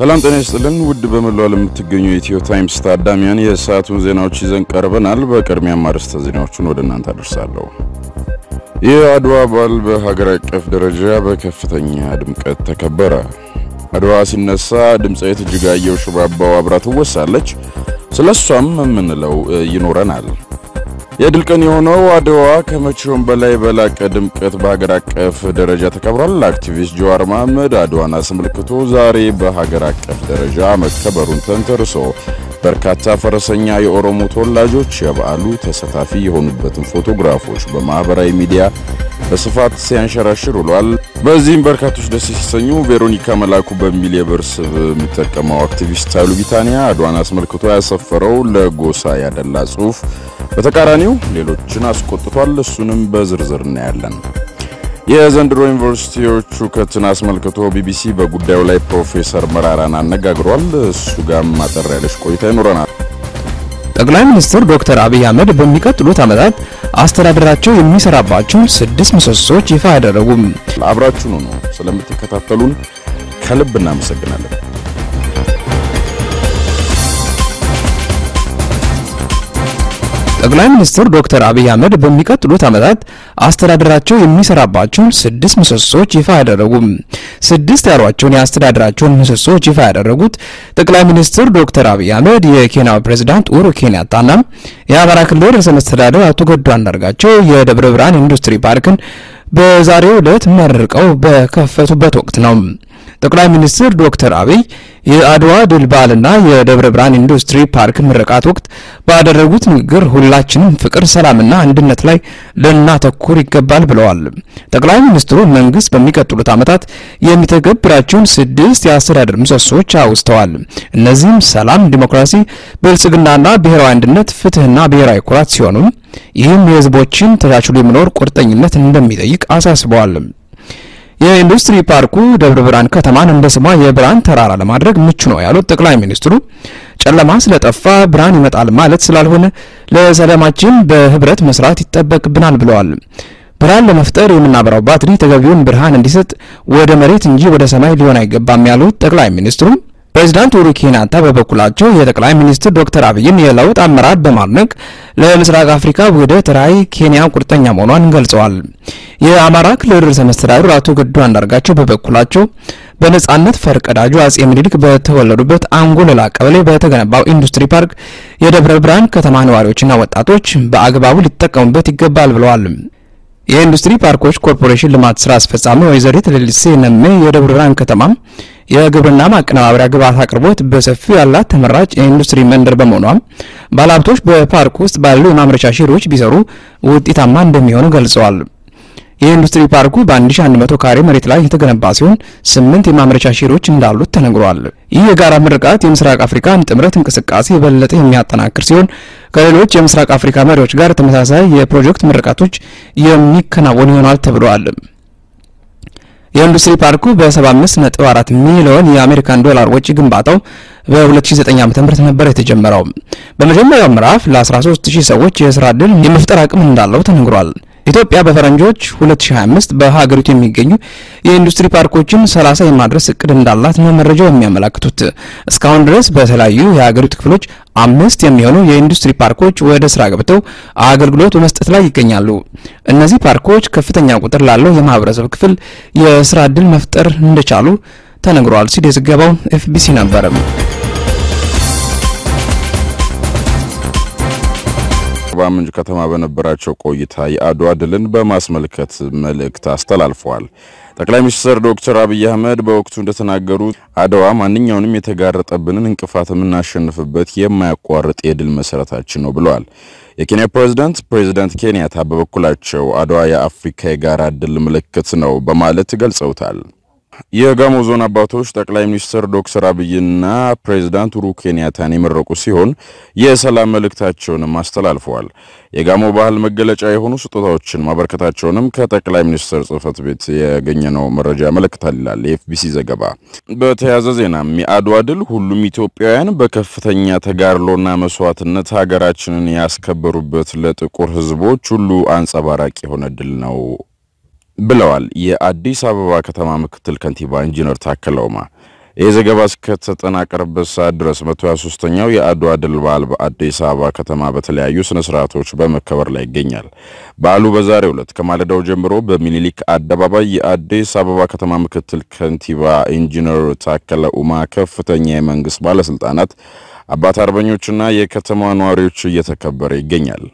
ሰላም ጤና ይስጥልን ውድ በመላው ዓለም የምትገኙ የኢትዮ ታይምስ ታዳሚያን የሰዓቱን ዜናዎች ይዘን ቀርበናል። በቅድሚያ አርዕስተ ዜናዎቹን ወደ እናንተ አደርሳለሁ። የአድዋ በዓል በሀገር አቀፍ ደረጃ በከፍተኛ ድምቀት ተከበረ። አድዋ ሲነሳ ድምፃዊት እጅጋየሁ ሽባባው አብራ ትወሳለች። ስለ እሷም የምንለው ይኖረናል። የድል ቀን የሆነው አድዋ ከመቼውም በላይ በላቀ ድምቀት በሀገር አቀፍ ደረጃ ተከብሯል። አክቲቪስት ጀዋር መሐመድ አድዋን አስመልክቶ ዛሬ በሀገር አቀፍ ደረጃ መከበሩን ተንተርሶ በርካታ ፈረሰኛ የኦሮሞ ተወላጆች የበዓሉ ተሳታፊ የሆኑበትን ፎቶግራፎች በማህበራዊ ሚዲያ በስፋት ሲያንሸራሽር ውሏል። በዚህም በርካቶች ደስ ሲሰኙ ቬሮኒካ መላኩ በሚል የብርስብ ስም የሚጠቀመው አክቲቪስት ኃይሉ ቢታንያ አድዋን አስመልክቶ ያሰፈረው ለጎሳ ያደላ ጽሑፍ በተቃራኒው ሌሎችን አስቆጥቷል። እሱንም በዝርዝር እናያለን። የዘንድሮ ዩኒቨርሲቲዎቹ ውከትን አስመልክቶ ቢቢሲ በጉዳዩ ላይ ፕሮፌሰር መራራን አነጋግሯል። እሱ ጋር ማጠር ያለች ቆይታ ይኖረናል። ጠቅላይ ሚኒስትር ዶክተር አብይ አህመድ በሚቀጥሉት ዓመታት አስተዳደራቸው የሚሰራባቸውን ስድስት ምሰሶዎች ይፋ ያደረጉም። አብራችሁኑ ነው ስለምትከታተሉን ከልብ እናመሰግናለን። ጠቅላይ ሚኒስትር ዶክተር አብይ አህመድ በሚቀጥሉት ዓመታት አስተዳደራቸው የሚሰራባቸውን ስድስት ምሰሶች ይፋ ያደረጉ ስድስት ያሏቸውን የአስተዳደራቸውን ምሰሶች ይፋ ያደረጉት ጠቅላይ ሚኒስትር ዶክተር አብይ አህመድ የኬንያ ፕሬዝዳንት ኡሁሩ ኬንያታና የአማራ ክልል ርዕሰ መስተዳደር አቶ ገዱ አንዳርጋቸው የደብረ ብርሃን ኢንዱስትሪ ፓርክን በዛሬው ዕለት መርቀው በከፈቱበት ወቅት ነው። ጠቅላይ ሚኒስትር ዶክተር አብይ የአድዋ ድል በዓልና የደብረ ብርሃን ኢንዱስትሪ ፓርክ ምረቃት ወቅት ባደረጉት ንግግር ሁላችንም ፍቅር፣ ሰላምና አንድነት ላይ ልናተኩር ይገባል ብለዋል። ጠቅላይ ሚኒስትሩ መንግስት በሚቀጥሉት ዓመታት የሚተገብራቸውን ስድስት የአስተዳደር ምሰሶች አውስተዋል። እነዚህም ሰላም፣ ዲሞክራሲ፣ ብልጽግናና ብሔራዊ አንድነት፣ ፍትህና ብሔራዊ ኩራት ሲሆኑም ይህም የህዝቦችን ተቻችሎ የመኖር ቁርጠኝነት እንደሚጠይቅ አሳስበዋል። የኢንዱስትሪ ፓርኩ ደብረ ብርሃን ከተማን እንደ ስሟ የብርሃን ተራራ ለማድረግ ምቹ ነው ያሉት ጠቅላይ ሚኒስትሩ ጨለማ ስለጠፋ ብርሃን ይመጣል ማለት ስላልሆነ ለሰላማችን በህብረት መስራት ይጠበቅብናል ብለዋል። ብርሃን ለመፍጠር የምናበራው ባትሪ ተገቢውን ብርሃን እንዲሰጥ ወደ መሬት እንጂ ወደ ሰማይ ሊሆን አይገባም ያሉት ጠቅላይ ሚኒስትሩ ፕሬዚዳንት ኡሁሩ ኬንያታ በበኩላቸው የጠቅላይ ሚኒስትር ዶክተር አብይን የለውጥ አመራር በማድነቅ ለምስራቅ አፍሪካ ውህደት ራዕይ ኬንያ ቁርጠኛ መሆኗን ገልጸዋል። የአማራ ክልል ርዕሰ መስተዳድር አቶ ገዱ አንዳርጋቸው በበኩላቸው በነጻነት ፈርቀዳጁ አጼ ምኒልክ በተወለዱበት አንጎለላ ቀበሌ በተገነባው ኢንዱስትሪ ፓርክ የደብረ ብርሃን ከተማ ነዋሪዎችና ወጣቶች በአግባቡ ሊጠቀሙበት ይገባል ብለዋል። የኢንዱስትሪ ፓርኮች ኮርፖሬሽን ልማት ስራ አስፈጻሚ ወይዘሪት ሌሊሴ ነሜ የደብረ ብርሃን ከተማ የግብርና ማቀነባበሪያ ግብዓት አቅርቦት በሰፊው ያላት ተመራጭ የኢንዱስትሪ መንደር በመሆኗም ባለሀብቶች በፓርክ ውስጥ ባሉ የማምረቻ ሼዶች ቢሰሩ ውጤታማ እንደሚሆኑ ገልጸዋል። የኢንዱስትሪ ፓርኩ በ1100 ካሬ መሬት ላይ የተገነባ ሲሆን ስምንት የማምረቻ ሺሮች እንዳሉት ተነግሯል። ይህ የጋራ ምርቃት የምስራቅ አፍሪካን ጥምረት እንቅስቃሴ የበለጠ የሚያጠናክር ሲሆን ከሌሎች የምስራቅ አፍሪካ መሪዎች ጋር ተመሳሳይ የፕሮጀክት ምርቃቶች የሚከናወን ይሆናል ተብሏል። የኢንዱስትሪ ፓርኩ በ75.4 ሚሊዮን የአሜሪካን ዶላር ወጪ ግንባታው በ2009 ዓ.ም ነበር የተጀመረው። በመጀመሪያው ምዕራፍ ለ13000 ሰዎች የስራ ዕድል የመፍጠር አቅም እንዳለው ተነግሯል። ኢትዮጵያ በፈረንጆች 2025 በሀገሪቱ የሚገኙ የኢንዱስትሪ ፓርኮችን 30 የማድረስ እቅድ እንዳላት ነው መረጃው የሚያመላክቱት። እስካሁን ድረስ በተለያዩ የሀገሪቱ ክፍሎች አምስት የሚሆኑ የኢንዱስትሪ ፓርኮች ወደ ስራ ገብተው አገልግሎት በመስጠት ላይ ይገኛሉ። እነዚህ ፓርኮች ከፍተኛ ቁጥር ላለው የማህበረሰብ ክፍል የስራ ዕድል መፍጠር እንደቻሉ ተነግሯል ሲል የዘገባው ኤፍቢሲ ነበር። አርባ ምንጭ ከተማ በነበራቸው ቆይታ የአድዋ ድልን በማስመልከት መልእክት አስተላልፈዋል። ጠቅላይ ሚኒስትር ዶክተር አብይ አህመድ በወቅቱ እንደተናገሩት አድዋ ማንኛውንም የተጋረጠብንን እንቅፋት የምናሸንፍበት የማያቋርጥ የድል መሰረታችን ነው ብለዋል። የኬንያ ፕሬዝዳንት ፕሬዝዳንት ኬንያታ በበኩላቸው አድዋ የአፍሪካ የጋራ ድል ምልክት ነው በማለት ገልጸውታል። የጋሞ ዞን አባቶች ጠቅላይ ሚኒስትር ዶክተር አብይና ፕሬዚዳንት ሩ ኬንያታን የመረቁ ሲሆን የሰላም መልእክታቸውንም አስተላልፈዋል። የጋሞ ባህል መገለጫ የሆኑ ስጦታዎችን ማበርከታቸውንም ከጠቅላይ ሚኒስትር ጽህፈት ቤት ያገኘነው መረጃ ያመለክታል ይላል የኤፍቢሲ ዘገባ። በተያያዘ ዜናም የአድዋ ድል ሁሉም ኢትዮጵያውያን በከፍተኛ ተጋድሎና መስዋዕትነት ሀገራችንን ያስከበሩበት ለጥቁር ህዝቦች ሁሉ አንጸባራቂ የሆነ ድል ነው ብለዋል የአዲስ አበባ ከተማ ምክትል ከንቲባ ኢንጂነር ታከለ ኡማ። ይህ ዘገባ እስከተጠናቀረበት ሰዓት ድረስ 123ኛው የአድዋ ድል በዓል በአዲስ አበባ ከተማ በተለያዩ ስነ ስርዓቶች በመከበር ላይ ይገኛል። በዓሉ በዛሬው ዕለት ከማለዳው ጀምሮ በሚኒሊክ አደባባይ የአዲስ አበባ ከተማ ምክትል ከንቲባ ኢንጂነር ታከለ ኡማ፣ ከፍተኛ የመንግስት ባለስልጣናት፣ አባት አርበኞችና የከተማ ነዋሪዎች እየተከበረ ይገኛል።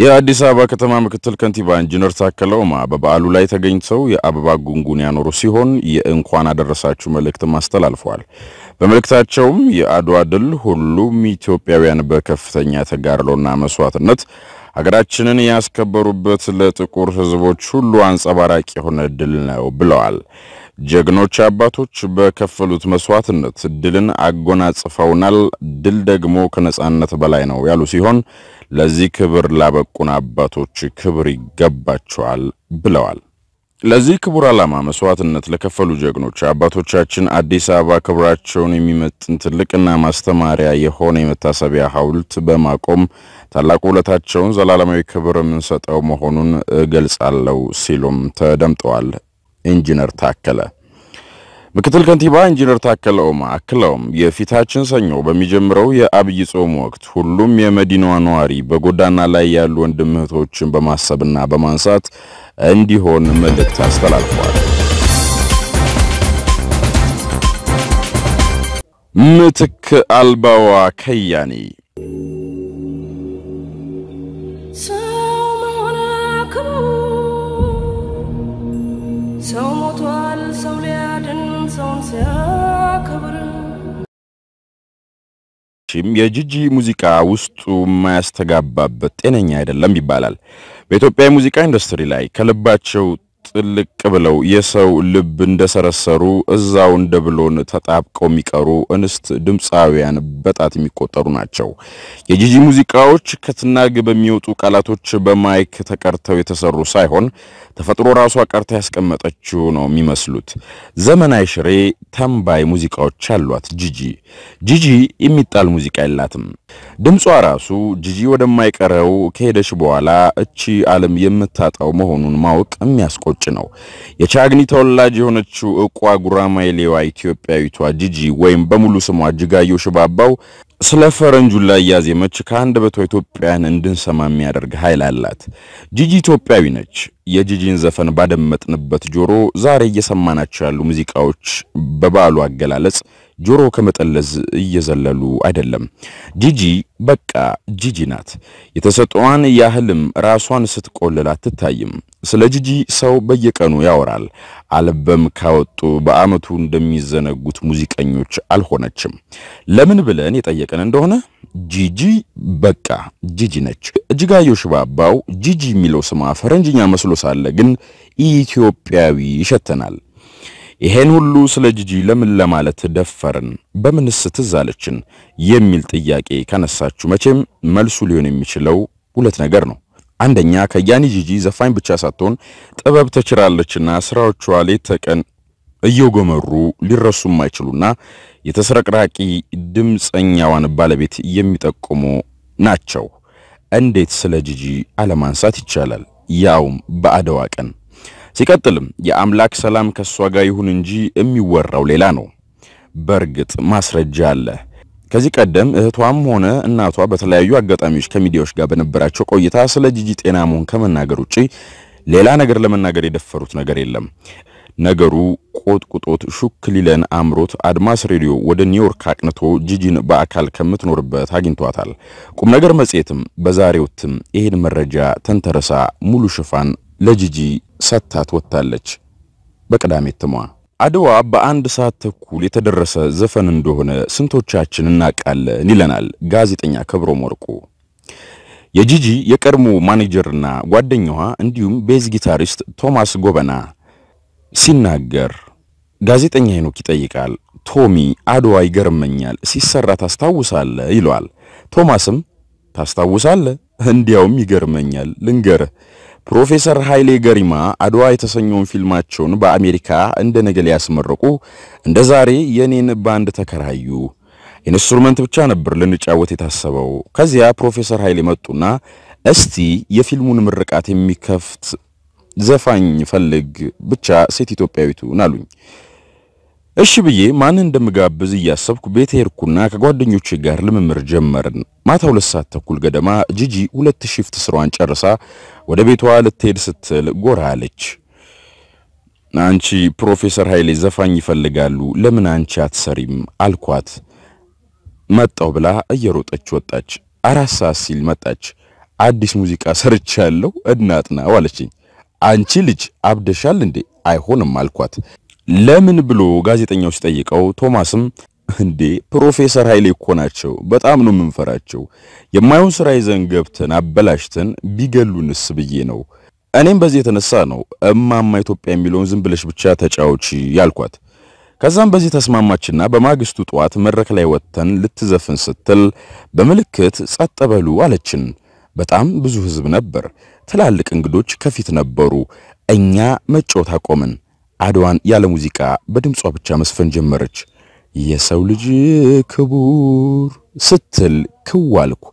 የአዲስ አበባ ከተማ ምክትል ከንቲባ ኢንጂነር ታከለ ኡማ በበዓሉ ላይ ተገኝተው የአበባ ጉንጉን ያኖሩ ሲሆን የእንኳን አደረሳችሁ መልእክትም አስተላልፈዋል። በመልእክታቸውም የአድዋ ድል ሁሉም ኢትዮጵያውያን በከፍተኛ ተጋድሎና መስዋዕትነት ሀገራችንን ያስከበሩበት ለጥቁር ሕዝቦች ሁሉ አንጸባራቂ የሆነ ድል ነው ብለዋል። ጀግኖች አባቶች በከፈሉት መስዋዕትነት ድልን አጎናጽፈውናል። ድል ደግሞ ከነጻነት በላይ ነው ያሉ ሲሆን ለዚህ ክብር ላበቁን አባቶች ክብር ይገባቸዋል ብለዋል። ለዚህ ክቡር ዓላማ መስዋዕትነት ለከፈሉ ጀግኖች አባቶቻችን አዲስ አበባ ክብራቸውን የሚመጥን ትልቅና ማስተማሪያ የሆነ የመታሰቢያ ሐውልት በማቆም ታላቁ ውለታቸውን ዘላለማዊ ክብር የምንሰጠው መሆኑን እገልጻለሁ ሲሉም ተደምጠዋል። ኢንጂነር ታከለ ምክትል ከንቲባ ኢንጂነር ታከለ ኡማ አክለውም የፊታችን ሰኞ በሚጀምረው የአብይ ጾም ወቅት ሁሉም የመዲናዋ ነዋሪ በጎዳና ላይ ያሉ ወንድም እህቶችን በማሰብና በማንሳት እንዲሆን መልእክት አስተላልፈዋል። ምትክ አልባዋ ከያኔ ሰዎችም የጂጂ ሙዚቃ ውስጡ የማያስተጋባበት ጤነኛ አይደለም ይባላል። በኢትዮጵያ የሙዚቃ ኢንዱስትሪ ላይ ከልባቸው ጥልቅ ብለው የሰው ልብ እንደሰረሰሩ እዛው እንደ ብሎን ተጣብቀው የሚቀሩ እንስት ድምፃውያን በጣት የሚቆጠሩ ናቸው። የጂጂ ሙዚቃዎች ከትናግ በሚወጡ ቃላቶች በማይክ ተቀርተው የተሰሩ ሳይሆን ተፈጥሮ ራሷ ቀርታ ያስቀመጠችው ነው የሚመስሉት። ዘመናዊ ሽሬ ተንባይ ሙዚቃዎች አሏት ጂጂ። ጂጂ የሚጣል ሙዚቃ የላትም። ድምጿ ራሱ ጂጂ ወደማይቀረው ከሄደች በኋላ እቺ ዓለም የምታጣው መሆኑን ማወቅ የሚያስቆጭ ምንጭ ነው። የቻግኒ ተወላጅ የሆነችው እቋ ጉራማይሌዋ ኢትዮጵያዊቷ ጂጂ ወይም በሙሉ ስሟ ጅጋየሁ ሽባባው ስለ ፈረንጁ ላይ ያዜመች ከአንድ በቶ ኢትዮጵያን እንድንሰማ የሚያደርግ ኃይል አላት። ጂጂ ኢትዮጵያዊ ነች። የጂጂን ዘፈን ባደመጥንበት ጆሮ ዛሬ እየሰማናቸው ያሉ ሙዚቃዎች በባሉ አገላለጽ ጆሮ ከመጠለዝ እየዘለሉ አይደለም። ጂጂ በቃ ጂጂ ናት። የተሰጠዋን ያህልም ራሷን ስትቆልል አትታይም። ስለ ጂጂ ሰው በየቀኑ ያወራል። አልበም ካወጡ በአመቱ እንደሚዘነጉት ሙዚቀኞች አልሆነችም። ለምን ብለን የጠየቀን እንደሆነ ጂጂ በቃ ጂጂ ነች። እጅጋየሁ ሽባባው ጂጂ የሚለው ስማ ፈረንጅኛ መስሎ ሳለ ግን ኢትዮጵያዊ ይሸተናል። ይሄን ሁሉ ስለ ጂጂ ለምን ለማለት ደፈርን? በምንስ ትዝ አለችን? የሚል ጥያቄ ካነሳችሁ መቼም መልሱ ሊሆን የሚችለው ሁለት ነገር ነው። አንደኛ ከያኒ ጂጂ ዘፋኝ ብቻ ሳትሆን ጥበብ ተችራለችና ስራዎቿ ሌት ተቀን እየጎመሩ ሊረሱ የማይችሉና የተስረቅራቂ ድምፀኛዋን ባለቤት የሚጠቁሙ ናቸው። እንዴት ስለ ጂጂ አለማንሳት ይቻላል? ያውም በአድዋ ቀን ሲቀጥልም የአምላክ ሰላም ከእሷ ጋር ይሁን እንጂ የሚወራው ሌላ ነው። በእርግጥ ማስረጃ አለ። ከዚህ ቀደም እህቷም ሆነ እናቷ በተለያዩ አጋጣሚዎች ከሚዲያዎች ጋር በነበራቸው ቆይታ ስለ ጂጂ ጤና መሆን ከመናገር ውጪ ሌላ ነገር ለመናገር የደፈሩት ነገር የለም። ነገሩ ቆጥቁጦት ሹክ ሊለን አምሮት አድማስ ሬዲዮ ወደ ኒውዮርክ አቅንቶ ጂጂን በአካል ከምትኖርበት አግኝቷታል። ቁም ነገር መጽሔትም በዛሬው እትም ይህን መረጃ ተንተረሳ ሙሉ ሽፋን ለጂጂ ሰጥታት ወጥታለች። በቅዳሜ እትሟ አድዋ በአንድ ሰዓት ተኩል የተደረሰ ዘፈን እንደሆነ ስንቶቻችን እናውቃለን ይለናል ጋዜጠኛ ከብሮም ወርቁ። የጂጂ የቀድሞ ማኔጀርና ጓደኛዋ እንዲሁም ቤዝ ጊታሪስት ቶማስ ጎበና ሲናገር ጋዜጠኛ ሄኖክ ይጠይቃል። ቶሚ አድዋ ይገርመኛል፣ ሲሰራ ታስታውሳለ ይለዋል። ቶማስም ታስታውሳለ፣ እንዲያውም ይገርመኛል ልንገርህ ፕሮፌሰር ኃይሌ ገሪማ አድዋ የተሰኘውን ፊልማቸውን በአሜሪካ እንደ ነገ ሊያስመረቁ እንደ ዛሬ የኔን ባንድ ተከራዩ። ኢንስትሩመንት ብቻ ነበር ልንጫወት የታሰበው። ከዚያ ፕሮፌሰር ኃይሌ መጡና እስቲ የፊልሙን ምርቃት የሚከፍት ዘፋኝ ፈልግ ብቻ ሴት ኢትዮጵያዊቱን አሉኝ። እሺ ብዬ ማን እንደምጋብዝ እያሰብኩ ቤት ሄድኩና ከጓደኞቼ ጋር ልምምር ጀመርን። ማታ ሁለት ሰዓት ተኩል ገደማ ጂጂ ሁለት ሺፍት ስሯን ጨርሳ ወደ ቤቷ ልትሄድ ስትል ጎራ አለች። አንቺ ፕሮፌሰር ኃይሌ ዘፋኝ ይፈልጋሉ፣ ለምን አንቺ አትሰሪም አልኳት። መጣው ብላ እየሮጠች ወጣች። አራት ሰዓት ሲል መጣች። አዲስ ሙዚቃ ሰርቻለሁ እናጥናው አለችኝ። አንቺ ልጅ አብደሻል እንዴ? አይሆንም አልኳት። ለምን ብሎ ጋዜጠኛው ሲጠይቀው ቶማስም እንዴ ፕሮፌሰር ኃይሌ እኮ ናቸው። በጣም ነው የምንፈራቸው። የማይሆን ስራ ይዘን ገብተን አበላሽተን ቢገሉንስ ብዬ ነው። እኔም በዚህ የተነሳ ነው እማማ ኢትዮጵያ የሚለውን ዝም ብለሽ ብቻ ተጫዎች ያልኳት። ከዛም በዚህ ተስማማችና በማግስቱ ጠዋት መድረክ ላይ ወጥተን ልትዘፍን ስትል በምልክት ጸጥ በሉ አለችን። በጣም ብዙ ህዝብ ነበር። ትላልቅ እንግዶች ከፊት ነበሩ። እኛ መጮት አቆምን። አድዋን ያለ ሙዚቃ በድምጿ ብቻ መስፈን ጀመረች። የሰው ልጅ ክቡር ስትል ክዋልኩ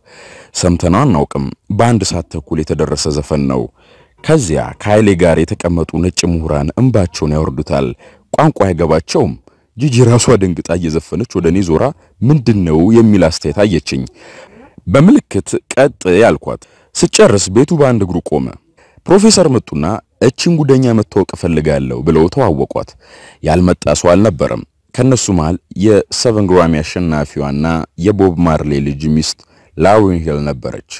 አልኩ። አናውቅም። በአንድ ሰዓት ተኩል የተደረሰ ዘፈን ነው። ከዚያ ከኃይሌ ጋር የተቀመጡ ነጭ ምሁራን እንባቸውን ያወርዱታል። ቋንቋ አይገባቸውም። ጂጂ ራሷ ደንግጣ እየዘፈነች ወደ እኔ ዞራ ምንድን ነው የሚል አስተያየት አየችኝ። በምልክት ቀጥ ያልኳት። ስጨርስ ቤቱ በአንድ እግሩ ቆመ። ፕሮፌሰር መጡና እቺን ጉደኛ መታወቅ እፈልጋለሁ ብለው ተዋወቋት። ያልመጣ ሰው አልነበረም። ከነሱ መሃል የሰቨን ግራሚ አሸናፊዋና የቦብ ማርሌ ልጅ ሚስት ላውሪን ሂል ነበረች።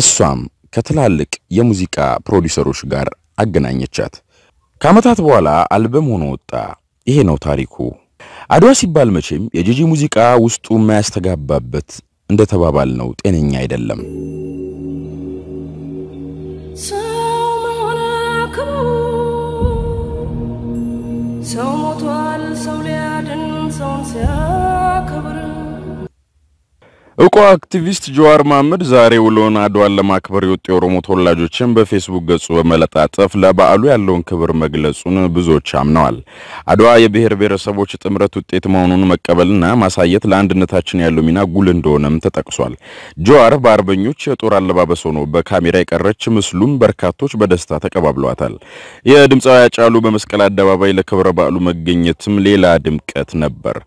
እሷም ከትላልቅ የሙዚቃ ፕሮዲሰሮች ጋር አገናኘቻት። ከዓመታት በኋላ አልበም ሆኖ ወጣ። ይሄ ነው ታሪኩ። አድዋ ሲባል መቼም የጂጂ ሙዚቃ ውስጡ የማያስተጋባበት እንደተባባል ነው ጤነኛ አይደለም። ሰው ሞቷል ሰው ሊያድን ሰውን ሲያከብር እውቁ አክቲቪስት ጀዋር መሐመድ ዛሬ ውሎን አድዋን ለማክበር የወጡ የኦሮሞ ተወላጆችን በፌስቡክ ገጹ በመለጣጠፍ ለበዓሉ ያለውን ክብር መግለጹን ብዙዎች አምነዋል። አድዋ የብሔር ብሔረሰቦች ጥምረት ውጤት መሆኑን መቀበልና ማሳየት ለአንድነታችን ያለው ሚና ጉል እንደሆነም ተጠቅሷል። ጀዋር በአርበኞች የጦር አለባበስ ሆኖ በካሜራ የቀረች ምስሉም በርካቶች በደስታ ተቀባብሏታል። የድምፃዊ ሃጫሉ በመስቀል አደባባይ ለክብረ በዓሉ መገኘትም ሌላ ድምቀት ነበር።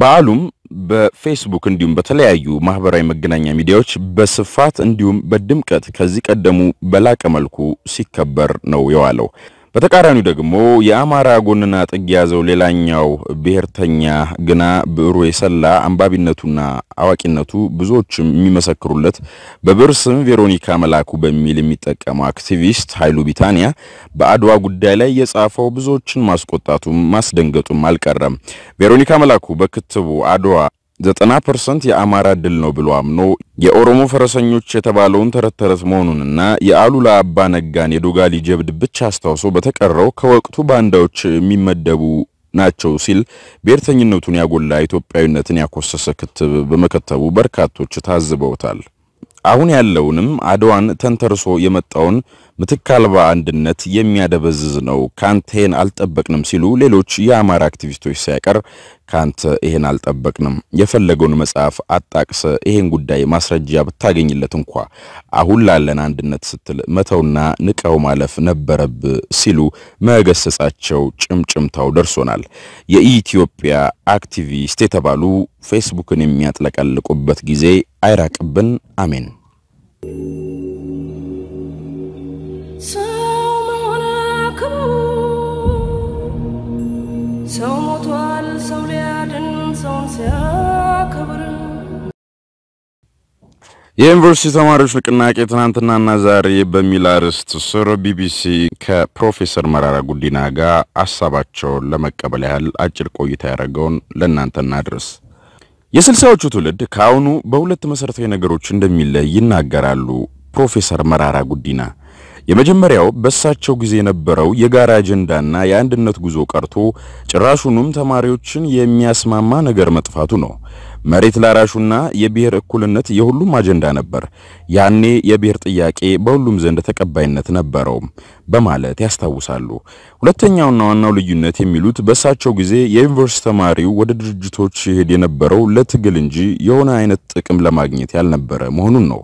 በዓሉም በፌስቡክ እንዲሁም በተለያዩ ማህበራዊ መገናኛ ሚዲያዎች በስፋት እንዲሁም በድምቀት ከዚህ ቀደሙ በላቀ መልኩ ሲከበር ነው የዋለው። በተቃራኒው ደግሞ የአማራ ጎንና ጥግ የያዘው ሌላኛው ብሔርተኛ ግና ብዕሩ የሰላ አንባቢነቱና አዋቂነቱ ብዙዎችም የሚመሰክሩለት በብዕር ስም ቬሮኒካ መላኩ በሚል የሚጠቀመው አክቲቪስት ኃይሉ ቢታንያ በአድዋ ጉዳይ ላይ የጻፈው ብዙዎችን ማስቆጣቱም ማስደንገጡም አልቀረም። ቬሮኒካ መላኩ በክትቡ አድዋ ዘጠና ፐርሰንት የአማራ ድል ነው ብሎ አምኖ የኦሮሞ ፈረሰኞች የተባለውን ተረት ተረት መሆኑንና የአሉላ አባ ነጋን የዶጋሊ ጀብድ ብቻ አስታውሶ በተቀረው ከወቅቱ ባንዳዎች የሚመደቡ ናቸው ሲል ብሔርተኝነቱን ያጎላ ኢትዮጵያዊነትን ያኮሰሰ ክትብ በመከተቡ በርካቶች ታዝበውታል። አሁን ያለውንም አድዋን ተንተርሶ የመጣውን ምትክ አልባ አንድነት የሚያደበዝዝ ነው፣ ካንተ ይህን አልጠበቅንም ሲሉ ሌሎች የአማራ አክቲቪስቶች ሳይቀር ካንተ ይህን አልጠበቅንም፣ የፈለገውን መጽሐፍ አጣቅሰ ይህን ጉዳይ ማስረጃ ብታገኝለት እንኳ አሁን ላለን አንድነት ስትል መተውና ንቀው ማለፍ ነበረብ ሲሉ መገሰጻቸው ጭምጭምታው ደርሶናል። የኢትዮጵያ አክቲቪስት የተባሉ ፌስቡክን የሚያጥለቀልቁበት ጊዜ አይራቅብን። አሜን። የዩኒቨርሲቲ ተማሪዎች ንቅናቄ ትናንትናና ዛሬ በሚል አርዕስት ስር ቢቢሲ ከፕሮፌሰር መራራ ጉዲና ጋር ሀሳባቸውን ለመቀበል ያህል አጭር ቆይታ ያደረገውን ለእናንተና ድረስ። የስልሳዎቹ ትውልድ ከአሁኑ በሁለት መሰረታዊ ነገሮች እንደሚለይ ይናገራሉ ፕሮፌሰር መራራ ጉዲና። የመጀመሪያው በሳቸው ጊዜ የነበረው የጋራ አጀንዳና የአንድነት ጉዞ ቀርቶ ጭራሹንም ተማሪዎችን የሚያስማማ ነገር መጥፋቱ ነው። መሬት ላራሹና የብሔር እኩልነት የሁሉም አጀንዳ ነበር። ያኔ የብሔር ጥያቄ በሁሉም ዘንድ ተቀባይነት ነበረው። በማለት ያስታውሳሉ። ሁለተኛውና ዋናው ልዩነት የሚሉት በእሳቸው ጊዜ የዩኒቨርሲቲ ተማሪው ወደ ድርጅቶች ይሄድ የነበረው ለትግል እንጂ የሆነ አይነት ጥቅም ለማግኘት ያልነበረ መሆኑን ነው።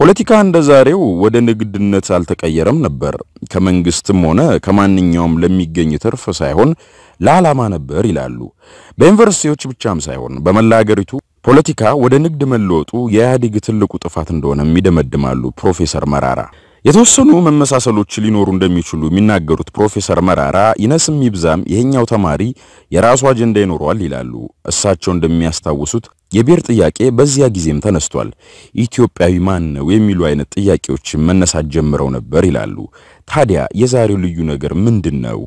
ፖለቲካ እንደ ዛሬው ወደ ንግድነት አልተቀየረም ነበር። ከመንግስትም ሆነ ከማንኛውም ለሚገኝ ትርፍ ሳይሆን ለዓላማ ነበር ይላሉ። በዩኒቨርሲቲዎች ብቻም ሳይሆን በመላ አገሪቱ ፖለቲካ ወደ ንግድ መለወጡ የኢህአዴግ ትልቁ ጥፋት እንደሆነም ይደመድማሉ ፕሮፌሰር መራራ። የተወሰኑ መመሳሰሎች ሊኖሩ እንደሚችሉ የሚናገሩት ፕሮፌሰር መራራ ይነስም ይብዛም ይሄኛው ተማሪ የራሱ አጀንዳ ይኖረዋል ይላሉ። እሳቸው እንደሚያስታውሱት የብሔር ጥያቄ በዚያ ጊዜም ተነስቷል። ኢትዮጵያዊ ማን ነው የሚሉ አይነት ጥያቄዎች መነሳት ጀምረው ነበር ይላሉ። ታዲያ የዛሬው ልዩ ነገር ምንድን ነው?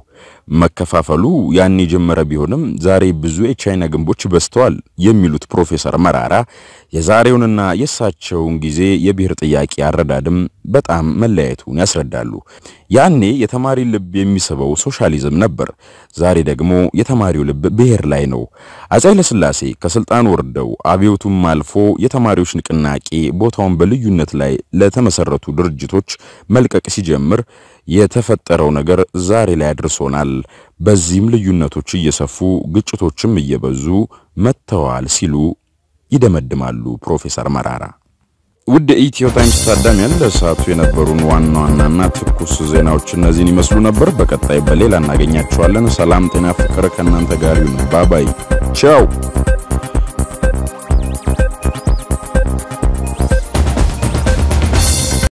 መከፋፈሉ ያን የጀመረ ቢሆንም ዛሬ ብዙ የቻይና ግንቦች በስተዋል የሚሉት ፕሮፌሰር መራራ የዛሬውንና የእሳቸውን ጊዜ የብሔር ጥያቄ አረዳድም በጣም መለያየቱን ያስረዳሉ። ያኔ የተማሪ ልብ የሚስበው ሶሻሊዝም ነበር። ዛሬ ደግሞ የተማሪው ልብ ብሔር ላይ ነው። አፄ ኃይለሥላሴ ከስልጣን ወርደው አብዮቱም አልፎ የተማሪዎች ንቅናቄ ቦታውን በልዩነት ላይ ለተመሰረቱ ድርጅቶች መልቀቅ ሲጀምር የተፈጠረው ነገር ዛሬ ላይ አድርሶናል። በዚህም ልዩነቶች እየሰፉ ግጭቶችም እየበዙ መጥተዋል ሲሉ ይደመድማሉ ፕሮፌሰር መራራ። ውድ የኢትዮ ታይምስ ታዳሚያን ለሰዓቱ የነበሩን ዋና ዋናና ትኩስ ዜናዎች እነዚህን ይመስሉ ነበር። በቀጣይ በሌላ እናገኛችኋለን። ሰላም፣ ጤና፣ ፍቅር ከእናንተ ጋር ይሁን። ባባይ ቻው።